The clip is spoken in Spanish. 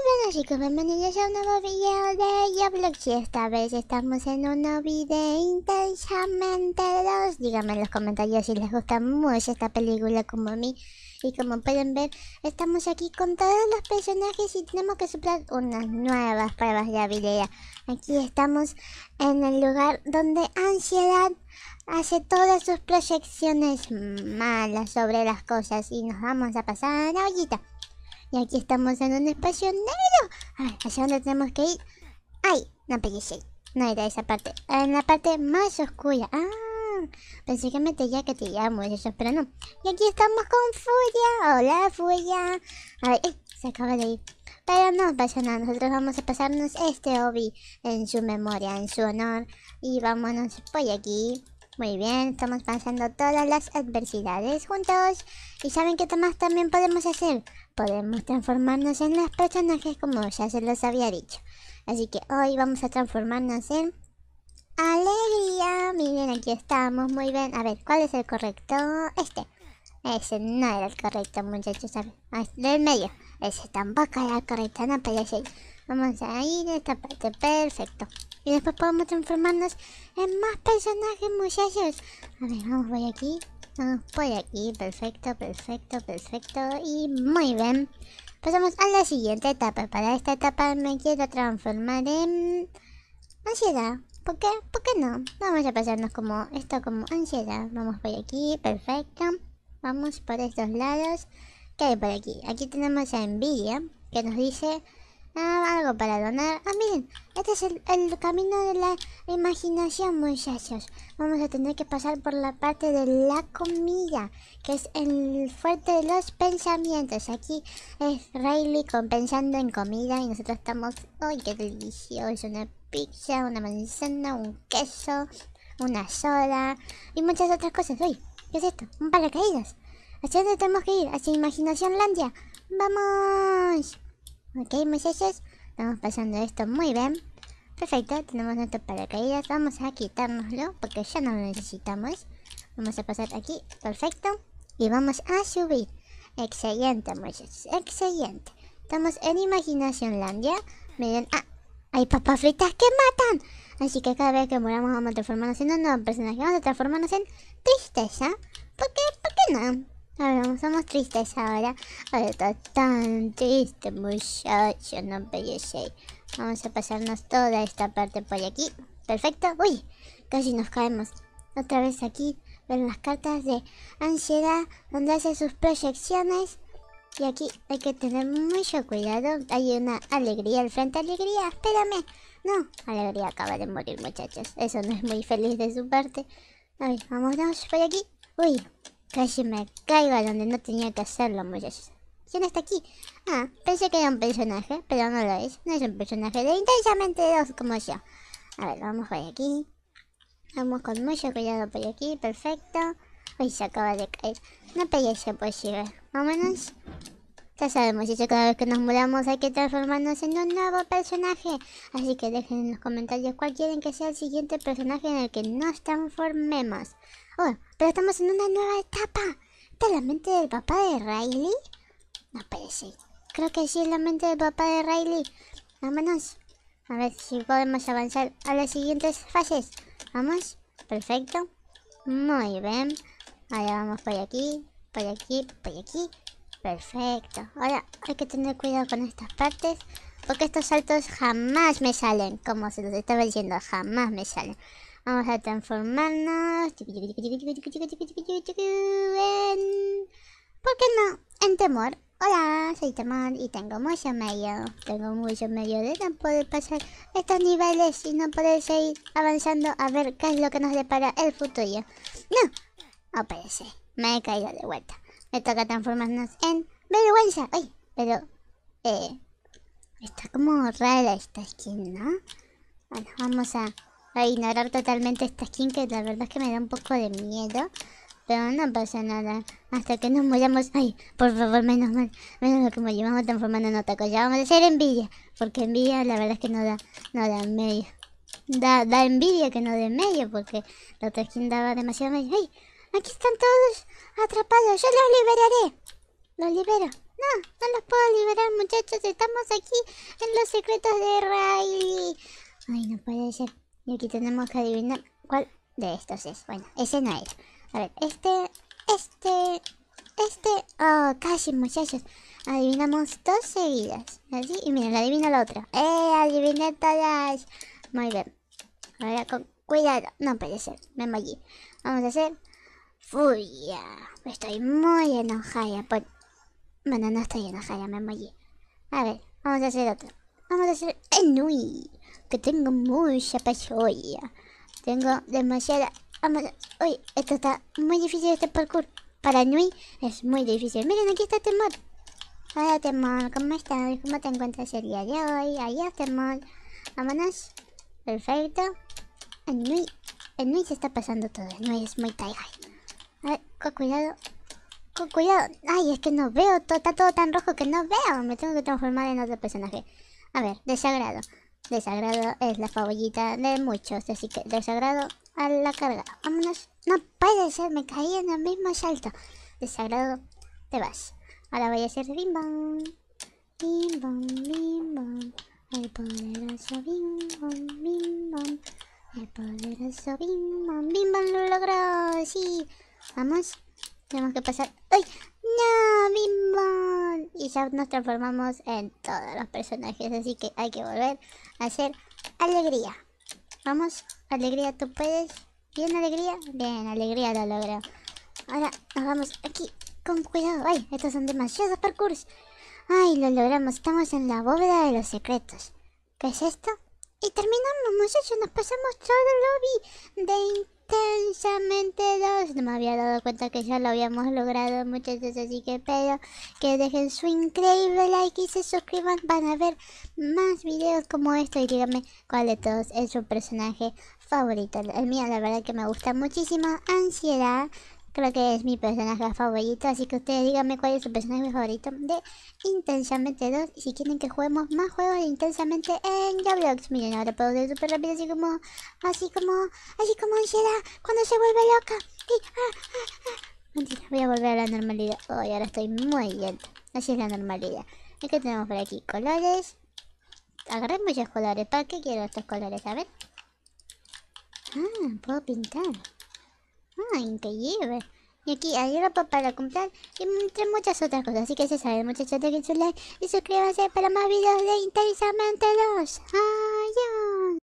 Hola chicos, bienvenidos a un nuevo video de Yoblox y esta vez estamos en un video intensamente 2 Díganme en los comentarios si les gusta mucho esta película como a mí Y como pueden ver, estamos aquí con todos los personajes y tenemos que superar unas nuevas pruebas de habilidad Aquí estamos en el lugar donde Ansiedad hace todas sus proyecciones malas sobre las cosas Y nos vamos a pasar a la ollita y aquí estamos en un espacio negro. A ver, ¿hacia dónde tenemos que ir? ¡Ay! No, ahí. No era esa parte. En la parte más oscura. ¡Ah! Pensé que me tenía que tiramos eso, pero no. Y aquí estamos con Furia. ¡Hola, Furia! A ver, eh, se acaba de ir. Pero no pasa nada, nosotros vamos a pasarnos este hobby en su memoria, en su honor. Y vámonos por aquí. Muy bien, estamos pasando todas las adversidades juntos. ¿Y saben qué más también podemos hacer? podemos transformarnos en los personajes como ya se los había dicho. Así que hoy vamos a transformarnos en... ¡Alegría! Miren, aquí estamos, muy bien. A ver, ¿cuál es el correcto? Este. Ese no era el correcto, muchachos. A ver, ah, del medio. Ese tampoco era el correcto, no parece. Vamos a ir a esta parte, perfecto. Y después podemos transformarnos en más personajes, muchachos. A ver, vamos, voy aquí por aquí, perfecto, perfecto, perfecto y muy bien. Pasamos a la siguiente etapa. Para esta etapa me quiero transformar en ansiedad. ¿Por qué? ¿Por qué no? Vamos a pasarnos como esto como ansiedad. Vamos por aquí, perfecto. Vamos por estos lados. ¿Qué hay por aquí? Aquí tenemos a envidia que nos dice algo para donar. Ah, miren, este es el, camino de la imaginación, muchachos. Vamos a tener que pasar por la parte de la comida, que es el fuerte de los pensamientos. Aquí es Rayleigh pensando en comida y nosotros estamos... ¡Ay, qué delicioso! Una pizza, una manzana, un queso, una soda y muchas otras cosas. ¡Uy! ¿Qué es esto? Un paracaídas. ¿Hacia dónde tenemos que ir? Hacia Imaginación Landia. ¡Vamos! Ok, muchachos, estamos pasando esto muy bien. Perfecto, tenemos nuestro paracaídas. Vamos a quitárnoslo porque ya no lo necesitamos. Vamos a pasar aquí, perfecto. Y vamos a subir. Excelente, muchachos, excelente. Estamos en Imaginación Landia. Miren, ah, hay papas fritas que matan. Así que cada vez que moramos vamos a transformarnos en un nuevo personaje. Vamos a transformarnos en tristeza. ¿Por qué? ¿Por qué no? A ver, somos tristes ahora. Ahora está tan triste, muchacho, no sí. Vamos a pasarnos toda esta parte por aquí. Perfecto. Uy, casi nos caemos. Otra vez aquí, Ven las cartas de ansiedad, donde hace sus proyecciones. Y aquí hay que tener mucho cuidado. Hay una alegría al frente. Alegría, espérame. No, alegría acaba de morir, muchachos. Eso no es muy feliz de su parte. A ver, vámonos por aquí. Uy, Casi me caigo a donde no tenía que hacerlo, muchachos. ¿Quién está aquí? Ah, pensé que era un personaje, pero no lo es. No es un personaje de intensamente dos como yo. A ver, vamos por aquí. Vamos con mucho cuidado por aquí, perfecto. Uy, se acaba de caer. No parece posible. Vámonos. Ya sabemos, eso cada vez que nos mudamos hay que transformarnos en un nuevo personaje. Así que dejen en los comentarios cuál quieren que sea el siguiente personaje en el que nos transformemos pero estamos en una nueva etapa. ¿Esta es la mente del papá de Riley? No parece Creo que sí es la mente del papá de Riley. Vámonos. A ver si podemos avanzar a las siguientes fases. Vamos. Perfecto. Muy bien. Ahora vamos por aquí, por aquí, por aquí. Perfecto. Ahora hay que tener cuidado con estas partes. Porque estos saltos jamás me salen. Como se los estaba diciendo, jamás me salen. Vamos a transformarnos en... ¿Por qué no? En temor. Hola, soy Temor y tengo mucho medio. Tengo mucho medio de no poder pasar estos niveles y no poder seguir avanzando a ver qué es lo que nos depara el futuro. No, no parece. Me he caído de vuelta. Me toca transformarnos en vergüenza. Uy, pero... Eh, está como rara esta skin, ¿no? Bueno, vamos a a ignorar totalmente esta skin que la verdad es que me da un poco de miedo. Pero no pasa nada. Hasta que nos muramos. Ay, por favor, menos mal. Menos mal que llevamos transformando en otaku. Ya vamos a hacer envidia. Porque envidia la verdad es que no da, no da medio. Da, da envidia que no dé medio. Porque la otra skin daba demasiado medio. ¡Ay! Aquí están todos atrapados. Yo los liberaré. Los libero. No, no los puedo liberar, muchachos. Estamos aquí en los secretos de Riley. Ay, no puede ser. Y aquí tenemos que adivinar cuál de estos es. Bueno, ese no es. A ver, este, este, este... Oh, casi muchachos. Adivinamos dos seguidas. Así, y miren, adivino adivina la otra. ¡Eh, adiviné todas! Muy bien. Ahora con cuidado. No puede ser. Me allí. Vamos a hacer... ¡Furia! Estoy muy enojada. Bueno, no estoy enojada, me allí. A ver, vamos a hacer otro. Vamos a hacer... ¡Enui! que tengo mucha peso Tengo demasiada... Uy, esto está muy difícil este parkour. Para Nui es muy difícil. Miren, aquí está Temor. Hola Temor, ¿cómo estás? ¿Cómo te encuentras el día de hoy? Allá Temor. Vámonos. Perfecto. en Nui, Nui se está pasando todo. En Nui es muy tai A ver, con cuidado. Con cuidado. Ay, es que no veo. Todo, está todo tan rojo que no veo. Me tengo que transformar en otro personaje. A ver, desagrado. Desagrado es la favorita de muchos, así que desagrado a la carga. Vámonos. No puede ser, me caí en el mismo salto. Desagrado, te vas. Ahora voy a hacer bim bam. Bim bam, bim bam. El poderoso bim bam, bim El poderoso bim bam, bim bam lo logró. Sí. Vamos. Tenemos que pasar. ¡Ay! ¡No! ¡Bim bam! y ya nos transformamos en todos los personajes. Así que hay que volver a hacer alegría. Vamos, alegría, tú puedes. Bien, alegría. Bien, alegría lo logró. Ahora nos vamos aquí con cuidado. Ay, estos son demasiados parkours. Ay, lo logramos. Estamos en la bóveda de los secretos. ¿Qué es esto? Y terminamos, muchachos. Nos pasamos todo el lobby de intensamente dos. No me había dado cuenta que ya lo habíamos logrado muchachos, así que espero que dejen su increíble like y se suscriban van a ver más videos como este y díganme cuál de todos es su personaje favorito. El mío la verdad que me gusta muchísimo, Ansiedad, Creo que es mi personaje favorito, así que ustedes díganme cuál es su personaje favorito de Intensamente 2. Y si quieren que juguemos más juegos de Intensamente en Roblox, miren, ahora puedo ser súper rápido, así como, así como, así como ansiedad, cuando se vuelve loca. Ah, ah, ah. Mentira, voy a volver a la normalidad. Hoy ahora estoy muy lento. Así es la normalidad. ¿Qué tenemos por aquí colores. Agarré muchos colores. ¿Para qué quiero estos colores? A ver. Ah, puedo pintar. Ah, increíble. Y aquí hay ropa para comprar y entre muchas otras cosas. Así que se sabe, muchachos, dejen su like y suscríbanse para más videos de Interesamente 2. Adiós.